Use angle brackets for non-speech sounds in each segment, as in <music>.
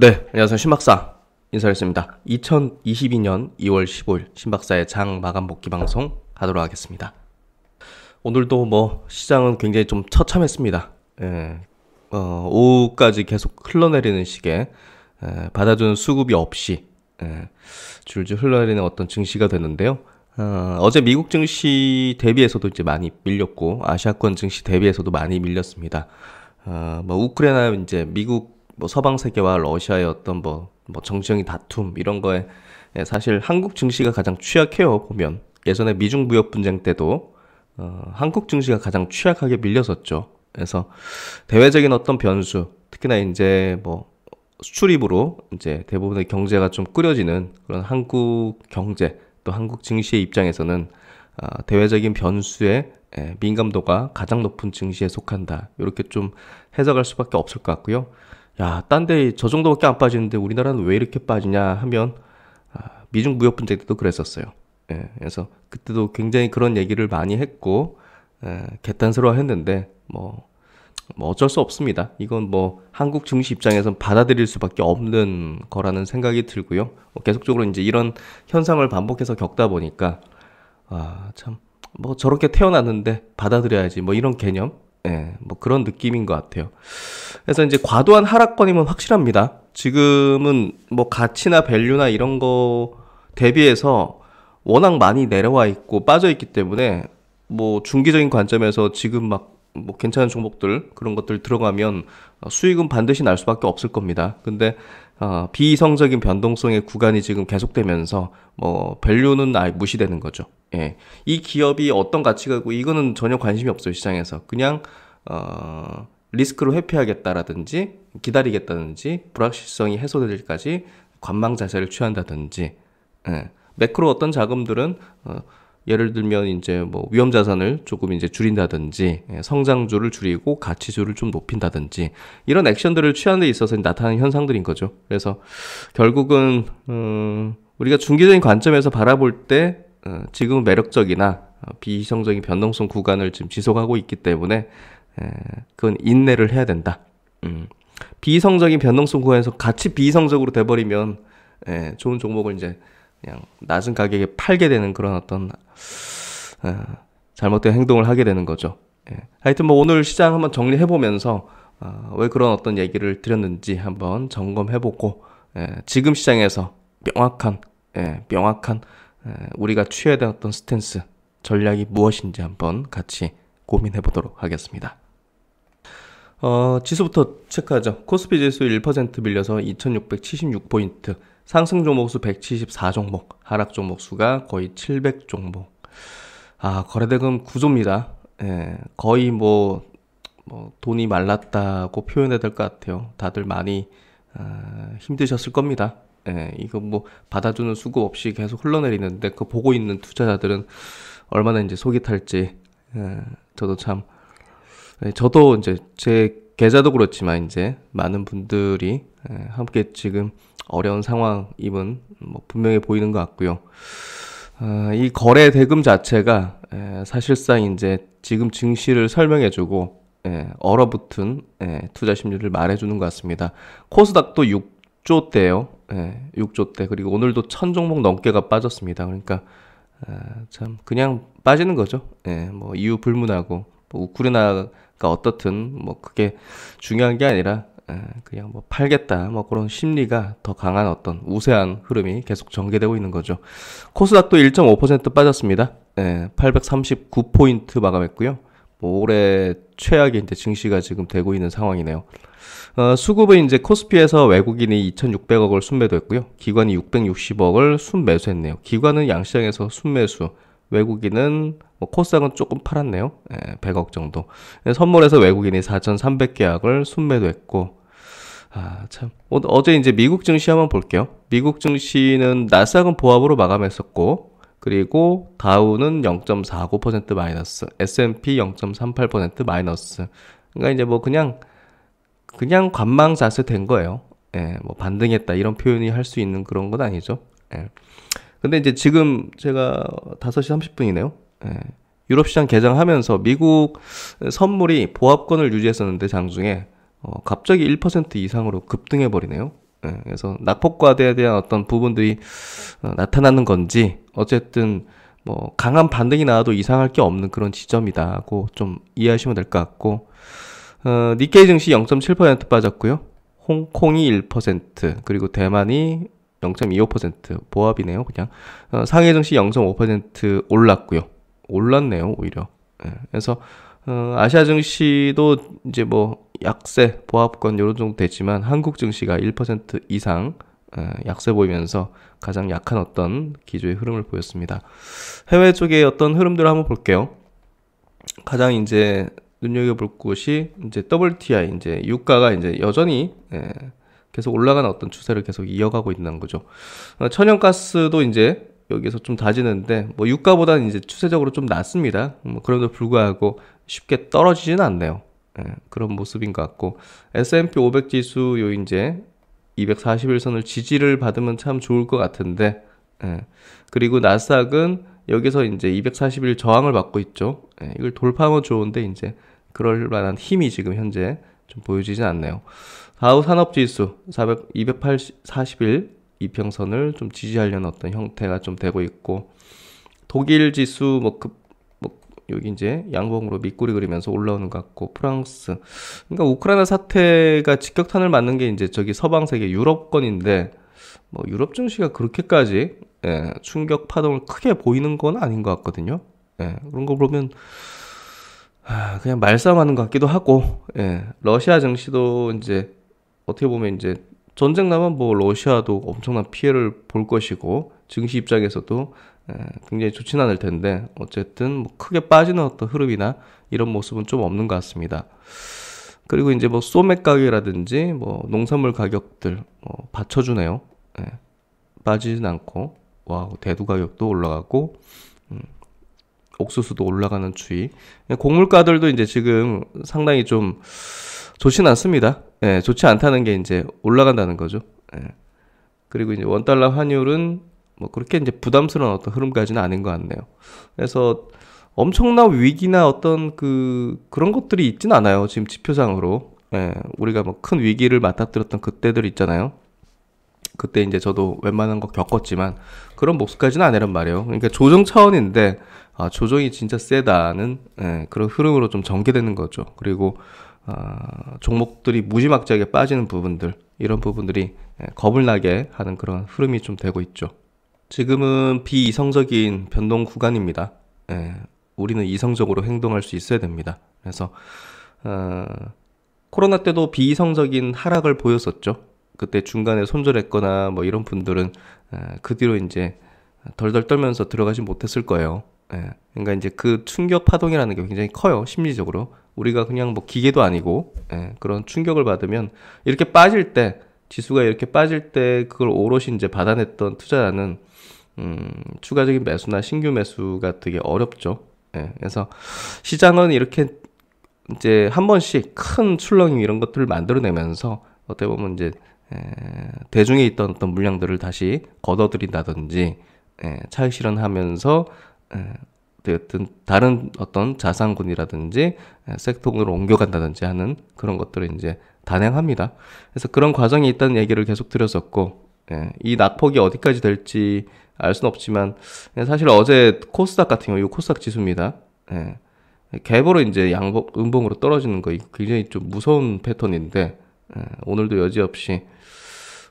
네, 안녕하세요. 신박사 인사했습니다. 2022년 2월 15일 신박사의 장 마감 복귀 방송 하도록 하겠습니다. 오늘도 뭐 시장은 굉장히 좀 처참했습니다. 예, 어, 오후까지 계속 흘러내리는 시계 예, 받아주는 수급이 없이 예, 줄줄 흘러내리는 어떤 증시가 되는데요. 어, 제 미국 증시 대비해서도 이제 많이 밀렸고 아시아권 증시 대비해서도 많이 밀렸습니다. 어, 뭐 우크라이나 이제 미국 뭐 서방 세계와 러시아의 어떤 뭐, 뭐 정치적인 다툼 이런 거에 사실 한국 증시가 가장 취약해요 보면 예전에 미중 무역 분쟁 때도 어, 한국 증시가 가장 취약하게 밀렸었죠. 그래서 대외적인 어떤 변수, 특히나 이제 뭐 수출입으로 이제 대부분의 경제가 좀 꾸려지는 그런 한국 경제 또 한국 증시의 입장에서는 어, 대외적인 변수에 예, 민감도가 가장 높은 증시에 속한다. 이렇게 좀 해석할 수밖에 없을 것 같고요. 야, 딴 데 저 정도밖에 안 빠지는데 우리나라는 왜 이렇게 빠지냐 하면 아, 미중 무역 분쟁 때도 그랬었어요. 예, 그래서 그때도 굉장히 그런 얘기를 많이 했고 예, 개탄스러워했는데 뭐, 뭐 어쩔 수 없습니다. 이건 뭐 한국 증시 입장에선 받아들일 수밖에 없는 거라는 생각이 들고요. 뭐 계속적으로 이제 이런 현상을 반복해서 겪다 보니까 아, 참 뭐 저렇게 태어났는데 받아들여야지 뭐 이런 개념 예, 뭐 그런 느낌인 것 같아요. 그래서 이제 과도한 하락권이면 확실합니다. 지금은 뭐 가치나 밸류나 이런 거 대비해서 워낙 많이 내려와 있고 빠져 있기 때문에 뭐 중기적인 관점에서 지금 막 뭐 괜찮은 종목들 그런 것들 들어가면 수익은 반드시 날 수밖에 없을 겁니다. 근데 어, 비이성적인 변동성의 구간이 지금 계속되면서 뭐 밸류는 아예 무시되는 거죠. 예. 이 기업이 어떤 가치가 있고 이거는 전혀 관심이 없어요 시장에서 그냥 어, 리스크를 회피하겠다라든지 기다리겠다든지 불확실성이 해소될 때까지 관망 자세를 취한다든지 예. 매크로 어떤 자금들은 어, 예를 들면 이제 뭐 위험 자산을 조금 이제 줄인다든지 예, 성장주를 줄이고 가치주를 좀 높인다든지 이런 액션들을 취하는 데 있어서 나타나는 현상들인 거죠. 그래서 결국은 음, 우리가 중기적인 관점에서 바라볼 때 어, 지금은 매력적이나 어, 비이성적인 변동성 구간을 지금 지속하고 있기 때문에 그건 인내를 해야 된다. 음. 비이성적인 변동성 구간에서 같이 비이성적으로 돼버리면 좋은 종목을 이제 그냥 낮은 가격에 팔게 되는 그런 어떤 어, 잘못된 행동을 하게 되는 거죠. 예. 하여튼 뭐 오늘 시장 한번 정리해 보면서 왜 그런 어떤 얘기를 드렸는지 한번 점검해 보고 예, 지금 시장에서 명확한 예, 명확한 우리가 취해야 될 어떤 스탠스, 전략이 무엇인지 한번 같이 고민해 보도록 하겠습니다. 어, 지수부터 체크하죠. 코스피 지수 1% 밀려서 2676포인트, 상승 종목수 174종목, 하락 종목수가 거의 700종목. 아, 거래대금 구조입니다. 예, 거의 뭐, 뭐, 돈이 말랐다고 표현해야 될 것 같아요. 다들 많이 아, 힘드셨을 겁니다. 예, 이거 뭐 받아주는 수급 없이 계속 흘러내리는데 그 보고 있는 투자자들은 얼마나 이제 속이 탈지 예, 저도 참 예, 저도 이제 제 계좌도 그렇지만 이제 많은 분들이 예, 함께 지금 어려운 상황임은 뭐 분명히 보이는 것 같고요. 아, 이 거래 대금 자체가 예, 사실상 이제 지금 증시를 설명해주고 예, 얼어붙은 예, 투자 심리를 말해주는 것 같습니다. 코스닥도 6 6조 때요 예, 6조 대 그리고 오늘도 천 종목 넘게가 빠졌습니다. 그러니까 아, 참 그냥 빠지는 거죠. 예, 뭐 이유 불문하고 뭐우크라나가 어떻든 뭐 그게 중요한 게 아니라 예, 그냥 뭐 팔겠다 뭐 그런 심리가 더 강한 어떤 우세한 흐름이 계속 전개되고 있는 거죠. 코스닥도 1.5% 빠졌습니다. 예, 839포인트 마감했고요. 뭐 올해 최악의 이제 증시가 지금 되고 있는 상황이네요. 어, 수급은 이제 코스피에서 외국인이 2,600억을 순매도했고요. 기관이 660억을 순매수했네요. 기관은 양시장에서 순매수, 외국인은 뭐 코스닥은 조금 팔았네요. 예, 100억 정도. 예, 선물에서 외국인이 4,300계약을 순매도했고 아, 참. 어, 어제 이제 미국 증시 한번 볼게요. 미국 증시는 나스닥은 보합으로 마감했었고 그리고 다우는 0.49% 마이너스, S&P 0.38% 마이너스. 그러니까 이제 뭐 그냥 그냥 관망자세 된 거예요. 예, 뭐 반등했다 이런 표현이 할 수 있는 그런 건 아니죠. 예. 근데 이제 지금 제가 5시 30분이네요. 예. 유럽 시장 개장하면서 미국 선물이 보합권을 유지했었는데 장중에 어, 갑자기 1% 이상으로 급등해 버리네요. 예, 그래서 낙폭과대에 대한 어떤 부분들이 어, 나타나는 건지 어쨌든 뭐 강한 반등이 나와도 이상할 게 없는 그런 지점이다고 하좀 이해하시면 될 것 같고 어, 니케이 증시 0.7% 빠졌고요. 홍콩이 1%, 그리고 대만이 0.25% 보합이네요, 그냥. 어, 상해 증시 0.5% 올랐고요. 올랐네요, 오히려. 예, 그래서 어, 아시아 증시도 이제 뭐 약세, 보합권 요런 정도 되지만 한국 증시가 1% 이상 어, 약세 보이면서 가장 약한 어떤 기조의 흐름을 보였습니다. 해외 쪽의 어떤 흐름들을 한번 볼게요. 가장 이제 눈여겨볼 곳이 이제 WTI 이제 유가가 이제 여전히 예, 계속 올라가는 어떤 추세를 계속 이어가고 있는 거죠. 어, 천연가스도 이제 여기서 좀 다지는데 뭐 유가보다는 이제 추세적으로 좀 낮습니다. 뭐 그럼에도 불구하고 쉽게 떨어지지는 않네요. 예, 그런 모습인 것 같고 S&P 500 지수 요 이제 241선을 지지를 받으면 참 좋을 것 같은데 예, 그리고 나스닥은 여기서 이제 241 저항을 받고 있죠. 예, 이걸 돌파하면 좋은데 이제 그럴 만한 힘이 지금 현재 좀 보여지진 않네요. 다우 산업지수 4 0 4 1 이평선을 좀 지지하려는 어떤 형태가 좀 되고 있고 독일 지수 뭐, 급, 뭐 여기 이제 양봉으로 밑구리 그리면서 올라오는 것 같고 프랑스 그러니까 우크라이나 사태가 직격탄을 맞는 게 이제 저기 서방 세계 유럽권인데 뭐 유럽 증시가 그렇게까지 예, 충격 파동을 크게 보이는 건 아닌 것 같거든요. 예, 그런 거 보면 아, 그냥 말싸움하는 것 같기도 하고, 예. 러시아 정시도 이제 어떻게 보면 이제 전쟁 나면 뭐 러시아도 엄청난 피해를 볼 것이고 증시 입장에서도 예, 굉장히 좋진 않을 텐데 어쨌든 뭐 크게 빠지는 어떤 흐름이나 이런 모습은 좀 없는 것 같습니다. 그리고 이제 뭐 소맥 가격이라든지 뭐 농산물 가격들 뭐 받쳐주네요. 예, 빠지진 않고 와 대두 가격도 올라가고 옥수수도 올라가는 추이. 예, 곡물가들도 이제 지금 상당히 좀 좋진 않습니다. 예, 좋지 않다는 게 이제 올라간다는 거죠. 예. 그리고 이제 원달러 환율은 뭐 그렇게 이제 부담스러운 어떤 흐름까지는 아닌 것 같네요. 그래서 엄청난 위기나 어떤 그 그런 것들이 있진 않아요. 지금 지표상으로. 예, 우리가 뭐 큰 위기를 맞닥뜨렸던 그때들 있잖아요. 그때 이제 저도 웬만한 거 겪었지만 그런 몫까지는 아니란 말이에요. 그러니까 조정 차원인데 아, 조정이 진짜 세다는 예, 그런 흐름으로 좀 전개되는 거죠. 그리고 아, 종목들이 무지막지하게 빠지는 부분들 이런 부분들이 예, 겁을 나게 하는 그런 흐름이 좀 되고 있죠. 지금은 비이성적인 변동 구간입니다. 예, 우리는 이성적으로 행동할 수 있어야 됩니다. 그래서 어, 코로나 때도 비이성적인 하락을 보였었죠. 그때 중간에 손절했거나 뭐 이런 분들은 그 뒤로 이제 덜덜 떨면서 들어가지 못했을 거예요. 예. 그러니까 이제 그 충격 파동이라는 게 굉장히 커요. 심리적으로. 우리가 그냥 뭐 기계도 아니고 예, 그런 충격을 받으면 이렇게 빠질 때 지수가 이렇게 빠질 때 그걸 오롯이 이제 받아냈던 투자자는 음, 추가적인 매수나 신규 매수가 되게 어렵죠. 예. 그래서 시장은 이렇게 이제 한 번씩 큰출렁이 이런 것들을 만들어내면서 어떻게 보면 이제 대중에 있던 어떤 물량들을 다시 걷어들인다든지 차익 실현하면서 되었든 다른 어떤 자산군이라든지 섹터군으로 옮겨간다든지 하는 그런 것들을 이제 단행합니다. 그래서 그런 과정이 있다는 얘기를 계속 드렸었고 이 낙폭이 어디까지 될지 알 수는 없지만 사실 어제 코스닥 같은 경우 이 코스닥 지수입니다. 갭으로 이제 양봉 음봉으로 떨어지는 거 굉장히 좀 무서운 패턴인데 오늘도 여지없이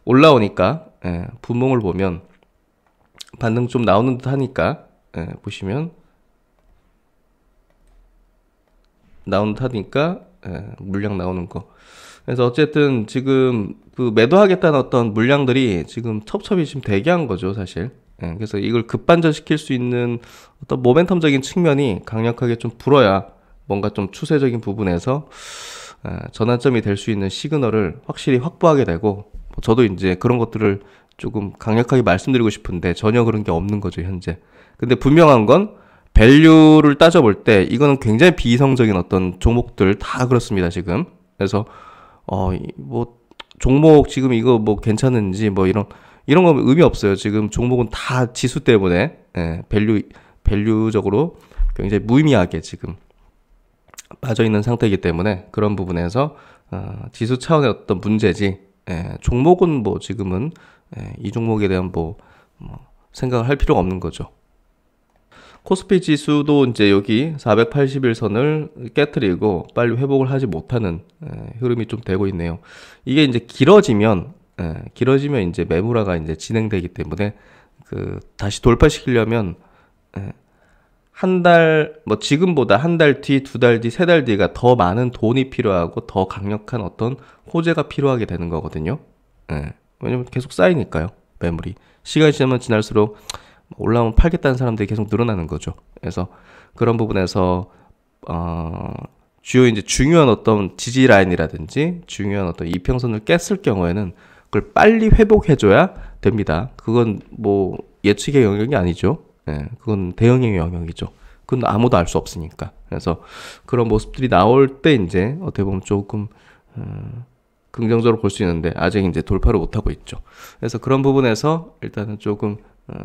올라오니까 예, 분봉을 보면 반등 좀 나오는 듯 하니까 예, 보시면 나온 듯 하니까 예, 물량 나오는 거 그래서 어쨌든 지금 그 매도하겠다는 어떤 물량들이 지금 첩첩이 지금 대기한 거죠 사실 예, 그래서 이걸 급반전시킬 수 있는 어떤 모멘텀적인 측면이 강력하게 좀 불어야 뭔가 좀 추세적인 부분에서 아, 전환점이 될 수 있는 시그널을 확실히 확보하게 되고 저도 이제 그런 것들을 조금 강력하게 말씀드리고 싶은데 전혀 그런 게 없는 거죠, 현재. 근데 분명한 건 밸류를 따져볼 때 이거는 굉장히 비이성적인 어떤 종목들 다 그렇습니다, 지금. 그래서 어, 뭐 종목 지금 이거 뭐 괜찮은지 뭐 이런 이런 건 의미 없어요. 지금 종목은 다 지수 때문에 예, 밸류 밸류적으로 굉장히 무의미하게 지금 빠져 있는 상태이기 때문에 그런 부분에서 어, 지수 차원의 어떤 문제지 예, 종목은 뭐 지금은 예, 이 종목에 대한 뭐, 뭐 생각을 할 필요가 없는 거죠. 코스피 지수도 이제 여기 481선을 깨뜨리고 빨리 회복을 하지 못하는 예, 흐름이 좀 되고 있네요. 이게 이제 길어지면 예, 길어지면 이제 매물화가 이제 진행되기 때문에 그 다시 돌파시키려면 예, 한 달, 뭐 지금보다 한 달 뒤, 두 달 뒤, 세 달 뒤가 더 많은 돈이 필요하고 더 강력한 어떤 호재가 필요하게 되는 거거든요. 예. 왜냐면 계속 쌓이니까요. 매물이. 시간이 지나면 지날수록 올라오면 팔겠다는 사람들이 계속 늘어나는 거죠. 그래서 그런 부분에서, 어, 주요 이제 중요한 어떤 지지 라인이라든지 중요한 어떤 이평선을 깼을 경우에는 그걸 빨리 회복해줘야 됩니다. 그건 뭐 예측의 영역이 아니죠. 예, 그건 대응의 영역이죠. 그건 아무도 알 수 없으니까. 그래서 그런 모습들이 나올 때 이제 어떻게 보면 조금 음, 긍정적으로 볼 수 있는데 아직 이제 돌파를 못 하고 있죠. 그래서 그런 부분에서 일단은 조금 음,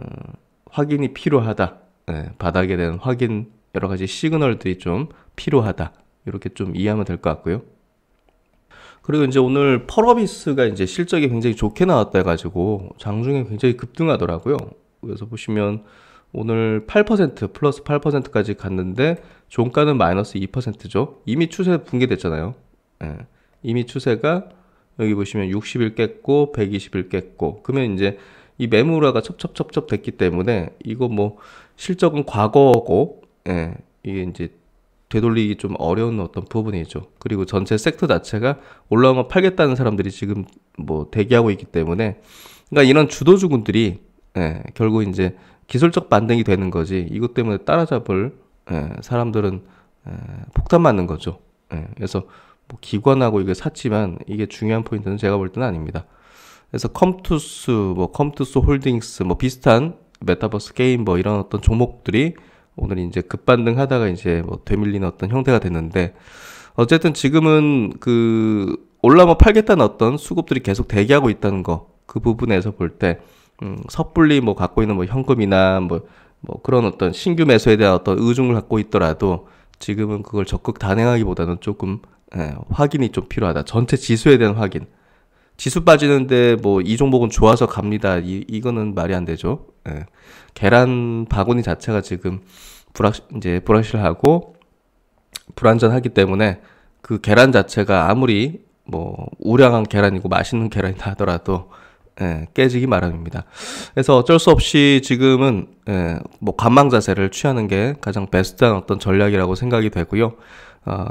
확인이 필요하다. 예, 바닥에 대한 확인 여러 가지 시그널들이 좀 필요하다. 이렇게 좀 이해하면 될 것 같고요. 그리고 이제 오늘 펄어비스가 이제 실적이 굉장히 좋게 나왔다 해가지고 장중에 굉장히 급등하더라고요. 그래서 보시면 오늘 8% 플러스 8%까지 갔는데 종가는 마이너스 2%죠. 이미 추세 붕괴됐잖아요. 예. 이미 추세가 여기 보시면 60일 깼고 120일 깼고 그러면 이제 이 매물화가 첩첩첩첩 됐기 때문에 이거 뭐 실적은 과거고 예. 이게 이제 되돌리기 좀 어려운 어떤 부분이죠. 그리고 전체 섹터 자체가 올라오면 팔겠다는 사람들이 지금 뭐 대기하고 있기 때문에 그러니까 이런 주도주군들이 예, 결국 이제 기술적 반등이 되는 거지 이것 때문에 따라잡을 예, 사람들은 예, 폭탄 맞는 거죠. 예, 그래서 뭐 기관하고 이게 샀지만 이게 중요한 포인트는 제가 볼 때는 아닙니다. 그래서 컴투스, 뭐 컴투스 홀딩스, 뭐 비슷한 메타버스 게임 뭐 이런 어떤 종목들이 오늘 이제 급반등하다가 이제 뭐 되밀리는 어떤 형태가 됐는데 어쨌든 지금은 그 올라면 팔겠다는 어떤 수급들이 계속 대기하고 있다는 거 그 부분에서 볼때 음, 섣불리 뭐 갖고 있는 뭐 현금이나 뭐, 뭐 그런 어떤 신규 매수에 대한 어떤 의중을 갖고 있더라도 지금은 그걸 적극 단행하기보다는 조금 예, 확인이 좀 필요하다. 전체 지수에 대한 확인. 지수 빠지는데 뭐 이 종목은 좋아서 갑니다. 이 이거는 말이 안 되죠. 예. 계란 바구니 자체가 지금 불확 이제 불확실하고 불안전하기 때문에 그 계란 자체가 아무리 뭐 우량한 계란이고 맛있는 계란이다 하더라도 예, 깨지기 마련입니다. 그래서 어쩔 수 없이 지금은 예, 뭐 관망 자세를 취하는 게 가장 베스트한 어떤 전략이라고 생각이 되고요. 어,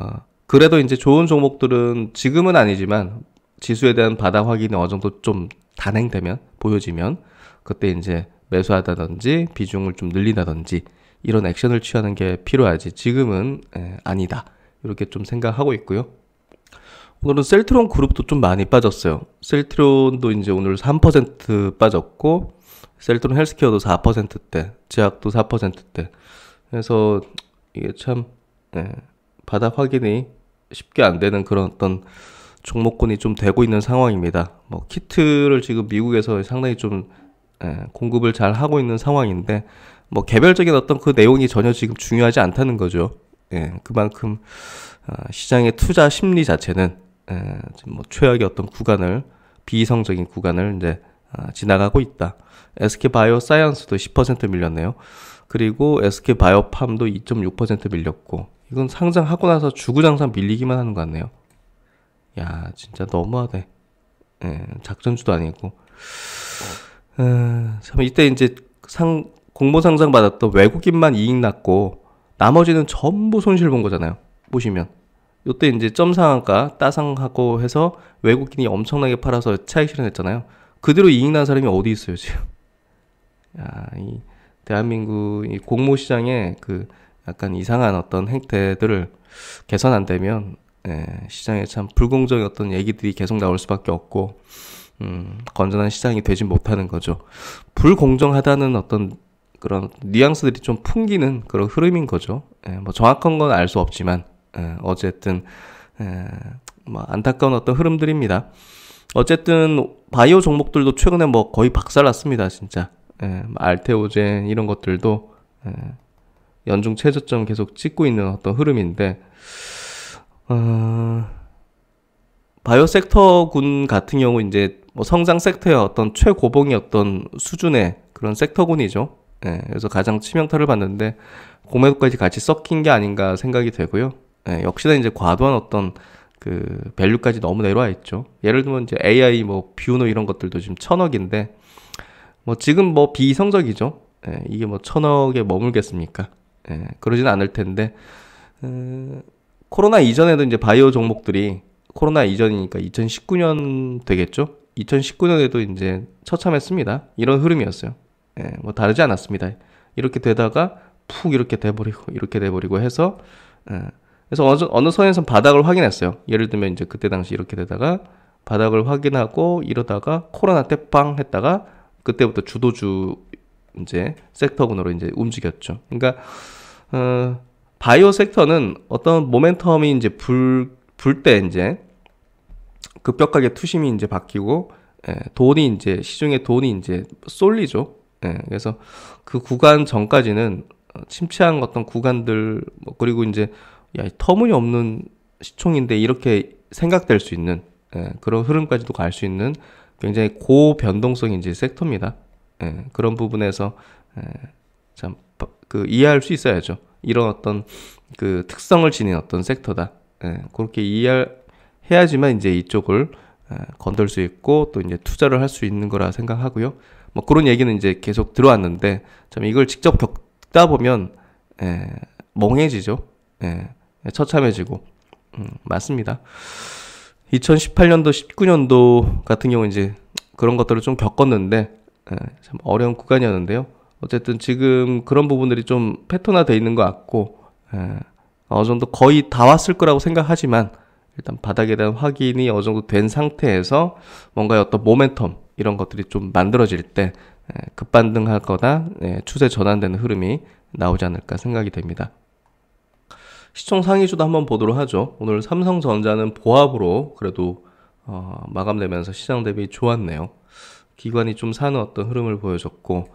그래도 이제 좋은 종목들은 지금은 아니지만 지수에 대한 바다 확인이 어느 정도 좀 단행되면 보여지면 그때 이제 매수하다든지 비중을 좀 늘리다든지 이런 액션을 취하는 게 필요하지 지금은 예, 아니다 이렇게 좀 생각하고 있고요. 오늘은 셀트론 그룹도 좀 많이 빠졌어요. 셀트론도 이제 오늘 3% 빠졌고, 셀트론 헬스케어도 4%대, 제약도 4%대. 그래서 이게 참, 네, 바닥 확인이 쉽게 안 되는 그런 어떤 종목권이좀 되고 있는 상황입니다. 뭐, 키트를 지금 미국에서 상당히 좀 예, 공급을 잘 하고 있는 상황인데, 뭐, 개별적인 어떤 그 내용이 전혀 지금 중요하지 않다는 거죠. 예, 그만큼 아, 시장의 투자 심리 자체는 예, 뭐 최악의 어떤 구간을 비이성적인 구간을 이제 아, 지나가고 있다. SK 바이오 사이언스도 10% 밀렸네요. 그리고 SK 바이오팜도 2.6% 밀렸고 이건 상장하고 나서 주구장창 밀리기만 하는 것 같네요. 야 진짜 너무하대 예, 작전주도 아니고. 에, 어, 참 이때 이제 상 공모 상장 받았던 외국인만 이익 났고 나머지는 전부 손실 본 거잖아요. 보시면 요때 이제 점상한가 따상하고 해서 외국인이 엄청나게 팔아서 차익 실현했잖아요. 그대로 이익 난 사람이 어디 있어요 지금? 야, 이 대한민국 이 공모 시장에그 약간 이상한 어떤 행태들을 개선 안 되면 예, 시장에 참 불공정의 어떤 얘기들이 계속 나올 수밖에 없고 음, 건전한 시장이 되지 못하는 거죠. 불공정하다는 어떤 그런 뉘앙스들이 좀 풍기는 그런 흐름인 거죠. 예, 뭐 정확한 건 알 수 없지만 예, 어쨌든 예, 뭐 안타까운 어떤 흐름들입니다. 어쨌든 바이오 종목들도 최근에 뭐 거의 박살났습니다, 진짜. 예, 뭐 알테오젠 이런 것들도 연중 최저점 계속 찍고 있는 어떤 흐름인데 어, 바이오 섹터군 같은 경우 이제 뭐 성장 섹터의 어떤 최고봉이 어떤 수준의 그런 섹터군이죠. 예, 그래서 가장 치명타를 받는데 공매도까지 같이 섞인 게 아닌가 생각이 되고요. 예, 역시나 이제 과도한 어떤 그 밸류까지 너무 내려와 있죠. 예를 들면 이제 AI 뭐 뷰노 이런 것들도 지금 천억인데 뭐 지금 뭐비성적이죠 예, 이게 뭐 천억에 머물겠습니까? 예, 그러진 않을 텐데 음, 코로나 이전에도 이제 바이오 종목들이 코로나 이전이니까 2019년 되겠죠? 2019년에도 이제 처참했습니다. 이런 흐름이었어요. 예, 뭐 다르지 않았습니다. 이렇게 되다가 푹 이렇게 돼버리고 이렇게 돼버리고 해서 예, 그래서 어느, 어느 선에선 바닥을 확인했어요. 예를 들면 이제 그때 당시 이렇게 되다가 바닥을 확인하고 이러다가 코로나 때 빵 했다가 그때부터 주도주 이제 섹터군으로 이제 움직였죠. 그러니까 어, 바이오 섹터는 어떤 모멘텀이 이제 불 불 때 이제 급격하게 투심이 이제 바뀌고 예, 돈이 이제 시중에 돈이 이제 쏠리죠. 예, 그래서 그 구간 전까지는 침체한 어떤 구간들 뭐 그리고 이제 야, 터무니없는 시총인데 이렇게 생각될 수 있는 예, 그런 흐름까지도 갈 수 있는 굉장히 고변동성 인제 섹터입니다. 예, 그런 부분에서 예, 참그 이해할 수 있어야죠. 이런 어떤 그 특성을 지닌 어떤 섹터다. 예, 그렇게 이해해야지만 이제 이쪽을 예, 건들 수 있고 또 이제 투자를 할 수 있는 거라 생각하고요. 뭐 그런 얘기는 이제 계속 들어왔는데 참 이걸 직접 겪다 보면 예, 멍해지죠. 예, 처참해지고 음, 맞습니다. 2018년도 19년도 같은 경우 이제 그런 것들을 좀 겪었는데 예, 참 어려운 구간이었는데요. 어쨌든 지금 그런 부분들이 좀 패턴화돼 있는 것 같고 예, 어느 정도 거의 다 왔을 거라고 생각하지만 일단 바닥에 대한 확인이 어느 정도 된 상태에서 뭔가 어떤 모멘텀 이런 것들이 좀 만들어질 때 예, 급반등하거나 예, 추세 전환되는 흐름이 나오지 않을까 생각이 됩니다. 시총 상위주도 한번 보도록 하죠. 오늘 삼성전자는 보합으로 그래도 어, 마감되면서 시장 대비 좋았네요. 기관이 좀 사는 어떤 흐름을 보여줬고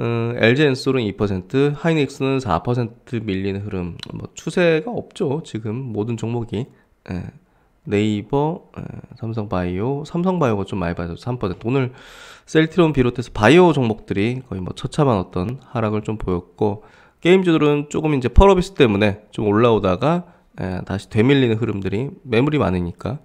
음, LG엔솔은 2%, 하이닉스는 4% 밀리는 흐름. 뭐 추세가 없죠. 지금 모든 종목이 예, 네이버, 예, 삼성바이오, 삼성바이오가 좀 많이 빠졌서 3%. 오늘 셀트론 비롯해서 바이오 종목들이 거의 뭐 처참한 어떤 하락을 좀 보였고 게임주들은 조금 이제 펄어비스 때문에 좀 올라오다가 에, 예, 다시 되밀리는 흐름들이 매물이 많으니까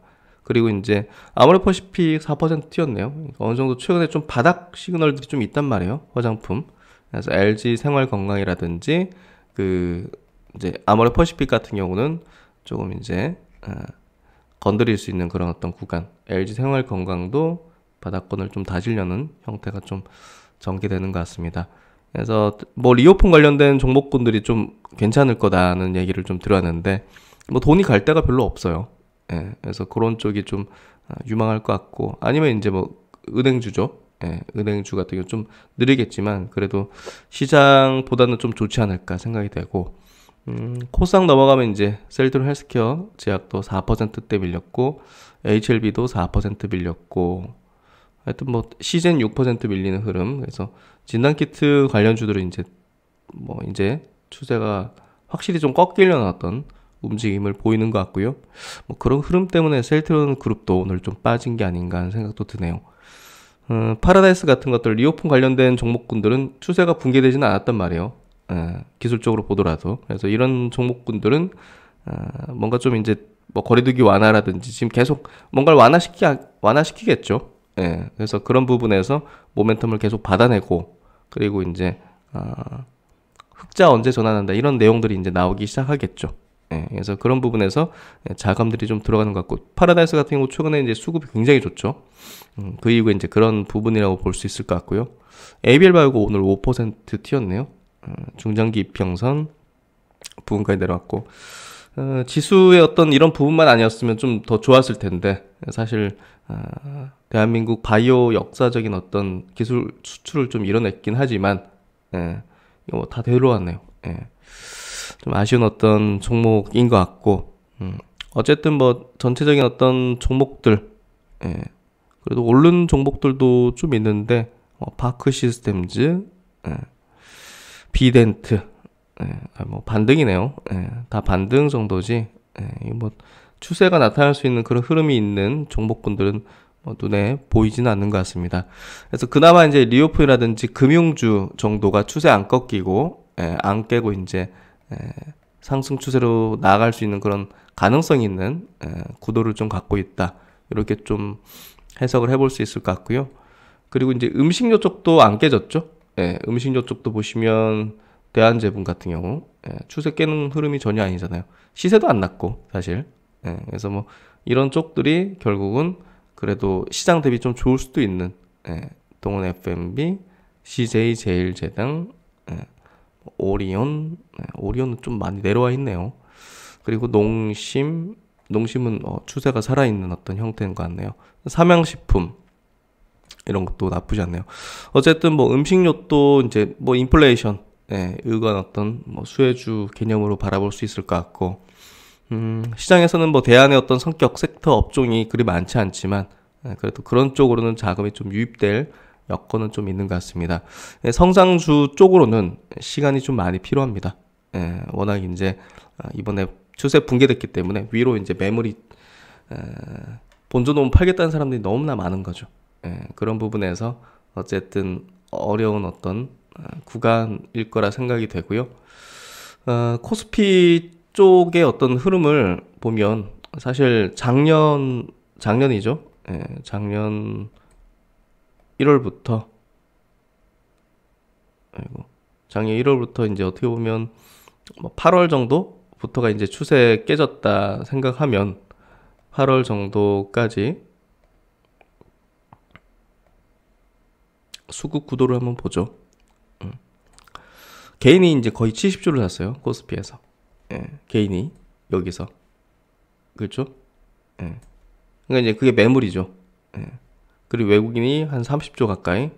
그리고 이제 아모레퍼시픽 4%튀었네요 그러니까 어느 정도 최근에 좀 바닥 시그널들이 좀 있단 말이에요. 화장품. 그래서 LG 생활건강이라든지 그 이제 아모레퍼시픽 같은 경우는 조금 이제 어, 건드릴 수 있는 그런 어떤 구간. LG 생활건강도 바닥권을 좀 다지려는 형태가 좀 전개되는 것 같습니다. 그래서 뭐리오픈 관련된 종목군들이 좀 괜찮을 거다는 얘기를 좀 들었는데 뭐 돈이 갈 데가 별로 없어요. 예, 그래서 그런 쪽이 좀 아, 유망할 것 같고 아니면 이제 뭐 은행주죠. 예, 은행주 같은 경우 좀 느리겠지만 그래도 시장보다는 좀 좋지 않을까 생각이 되고 음, 코상 넘어가면 이제 셀트론 헬스케어 제약도 4%대 밀렸고 HLB도 4% 밀렸고 하여튼 뭐 시젠 6% 밀리는 흐름. 그래서 진단 키트 관련주들은 이제 뭐 이제 추세가 확실히 좀 꺾이려 나왔던 움직임을 보이는 것 같고요. 뭐 그런 흐름 때문에 셀트론 그룹도 오늘 좀 빠진 게 아닌가 하는 생각도 드네요. 음, 파라다이스 같은 것들 리오픈 관련된 종목군들은 추세가 붕괴되지는 않았단 말이에요. 에, 어, 기술적으로 보더라도 그래서 이런 종목군들은 에, 어, 뭔가 좀 이제 뭐 거리두기 완화라든지 지금 계속 뭔가를 완화시키 완화시키겠죠. 예, 그래서 그런 부분에서 모멘텀을 계속 받아내고 그리고 이제 아, 흑자 언제 전환한다 이런 내용들이 이제 나오기 시작하겠죠. 예, 그래서 그런 부분에서 예, 자금들이좀 들어가는 것 같고 파라다이스 같은 경우 최근에 이제 수급이 굉장히 좋죠. 음, 그리고 이제 그런 부분이라고 볼 수 있을 것 같고요. ABL 바이오가 오늘 5% 튀었네요. 음, 중장기 입평선 부분까지 내려왔고 어, 지수의 어떤 이런 부분만 아니었으면 좀 더 좋았을 텐데 사실 어, 대한민국 바이오 역사적인 어떤 기술 수출을 좀 이뤄냈긴 하지만 예, 이거 뭐 다 데려왔네요. 예. 좀 아쉬운 어떤 종목인 것 같고 음. 어쨌든 뭐 전체적인 어떤 종목들 예. 그래도 오른 종목들도 좀 있는데 어, 파크 시스템즈, 예. 비덴트 예, 아, 뭐 반등이네요. 예, 다 반등 정도지. 예, 뭐 추세가 나타날 수 있는 그런 흐름이 있는 종목군들은 뭐 눈에 보이지는 않는 것 같습니다. 그래서 그나마 이제 리오프라든지 금융주 정도가 추세 안 꺾이고 예, 안 깨고 이제 예, 상승 추세로 나아갈 수 있는 그런 가능성이 있는 예, 구도를 좀 갖고 있다. 이렇게 좀 해석을 해볼 수 있을 것 같고요. 그리고 이제 음식료 쪽도 안 깨졌죠. 예, 음식료 쪽도 보시면 대한제분 같은 경우 예, 추세 깨는 흐름이 전혀 아니잖아요. 시세도 안 났고 사실. 예, 그래서 뭐 이런 쪽들이 결국은 그래도 시장 대비 좀 좋을 수도 있는 예, 동원 FMB, CJ 제일제당, 예, 오리온, 예, 오리온은 좀 많이 내려와 있네요. 그리고 농심, 농심은 어, 추세가 살아있는 어떤 형태인 것 같네요. 삼양식품, 이런 것도 나쁘지 않네요. 어쨌든 뭐음식료또 이제 뭐 인플레이션 예, 의거 어떤 뭐 수혜주 개념으로 바라볼 수 있을 것 같고 음, 시장에서는 뭐 대안의 어떤 성격, 섹터, 업종이 그리 많지 않지만 예, 그래도 그런 쪽으로는 자금이 좀 유입될 여건은 좀 있는 것 같습니다. 예, 성장주 쪽으로는 시간이 좀 많이 필요합니다. 예, 워낙 이제 아, 이번에 추세 붕괴됐기 때문에 위로 이제 매물이 예, 본전 너무 팔겠다는 사람들이 너무나 많은 거죠. 예, 그런 부분에서 어쨌든 어려운 어떤 구간일 거라 생각이 되고요. 어, 코스피 쪽의 어떤 흐름을 보면 사실 작년 작년이죠. 예, 작년 1월부터 아이고 작년 1월부터 이제 어떻게 보면 8월 뭐 정도부터가 이제 추세 깨졌다 생각하면 8월 정도까지 수급 구도를 한번 보죠. 개인이 이제 거의 7 0조를 샀어요. 코스피에서. 예, 개인이 여기서. 그렇죠? 예. 그러니까 이제 그게 매물이죠. 예. 그리고 외국인이 한 30조 가까이,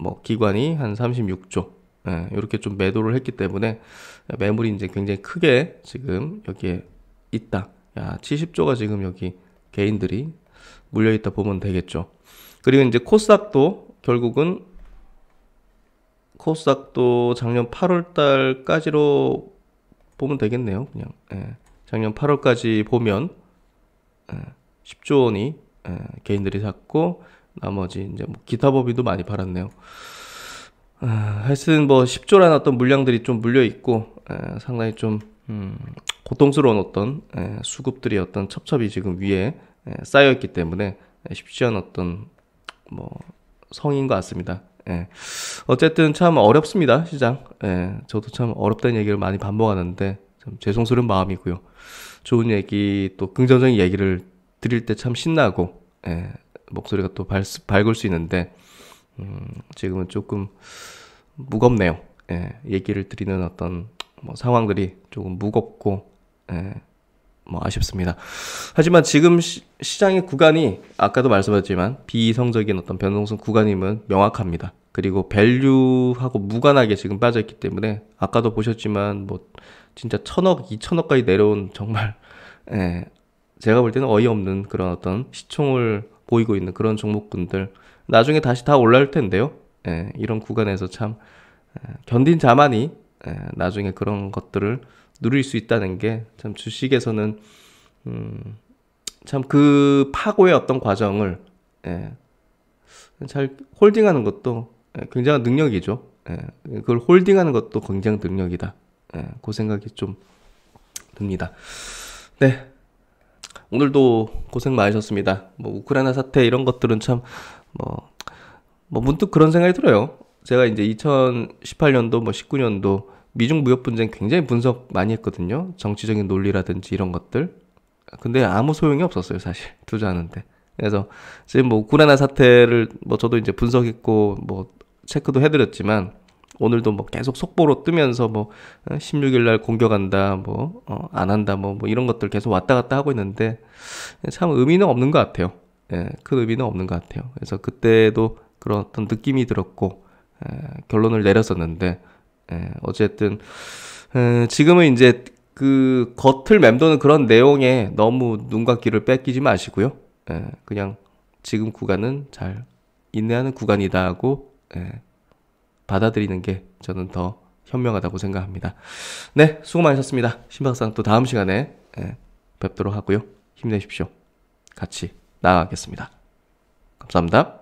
뭐 기관이 한 36조. 예, 이렇게 좀 매도를 했기 때문에 매물이 이제 굉장히 크게 지금 여기에 있다. 야, 70조가 지금 여기 개인들이 물려 있다 보면 되겠죠. 그리고 이제 코스닥도 결국은 코스닥도 작년 8월달까지로 보면 되겠네요. 그냥 예. 작년 8월까지 보면 예. 10조 원이 예. 개인들이 샀고 나머지 이제 뭐 기타 법인도 많이 팔았네요. 아, 하여튼 뭐 10조라 났던 물량들이 좀 물려 있고 예, 상당히 좀 음, 고통스러운 어떤 예, 수급들이 어떤 첩첩이 지금 위에 예, 쌓여 있기 때문에 쉽지 않았던 뭐 성인 것 같습니다. 예. 어쨌든 참 어렵습니다, 시장. 예. 저도 참 어렵다는 얘기를 많이 반복하는데, 참 죄송스러운 마음이고요. 좋은 얘기, 또 긍정적인 얘기를 드릴 때 참 신나고, 예. 목소리가 또 밝, 밝을 수 있는데, 음, 지금은 조금 무겁네요. 예. 얘기를 드리는 어떤 뭐 상황들이 조금 무겁고, 예. 뭐 아쉽습니다. 하지만 지금 시, 장의 구간이 아까도 말씀하셨지만 비이성적인 어떤 변동성 구간임은 명확합니다. 그리고 밸류하고 무관하게 지금 빠져있기 때문에 아까도 보셨지만 뭐 진짜 천억, 이천억까지 내려온 정말 <laughs> 예, 제가 볼 때는 어이없는 그런 어떤 시총을 보이고 있는 그런 종목군들 나중에 다시 다 올라올 텐데요. 예, 이런 구간에서 참 예, 견딘 자만이 예, 나중에 그런 것들을 누릴 수 있다는 게 참 주식에서는 음, 참 그 파고의 어떤 과정을 예, 잘 홀딩하는 것도 예, 굉장한 능력이죠. 예, 그걸 홀딩하는 것도 굉장히 능력이다. 예, 그 생각이 좀 듭니다. 네. 오늘도 고생 많으셨습니다. 뭐 우크라이나 사태 이런 것들은 참 뭐, 뭐 문득 그런 생각이 들어요. 제가 이제 2018년도 뭐 19년도 미중 무역 분쟁 굉장히 분석 많이 했거든요. 정치적인 논리라든지 이런 것들. 근데 아무 소용이 없었어요, 사실. 투자하는데. 그래서 지금 뭐 우크라이나 사태를 뭐 저도 이제 분석했고 뭐 체크도 해드렸지만 오늘도 뭐 계속 속보로 뜨면서 뭐 16일 어, 날 공격한다 뭐안 어, 한다 뭐, 뭐 이런 것들 계속 왔다 갔다 하고 있는데 참 의미는 없는 것 같아요. 예, 큰 의미는 없는 것 같아요. 그래서 그때도 그런 어떤 느낌이 들었고 예, 결론을 내렸었는데 예, 어쨌든 예, 지금은 이제 그 겉을 맴도는 그런 내용에 너무 눈과 귀를 뺏기지 마시고요. 예, 그냥 지금 구간은 잘 인내하는 구간이다 하고 예, 받아들이는 게 저는 더 현명하다고 생각합니다. 네, 수고 많으셨습니다. 신박상 또 다음 시간에 예, 뵙도록 하고요. 힘내십시오. 같이 나아가겠습니다. 감사합니다.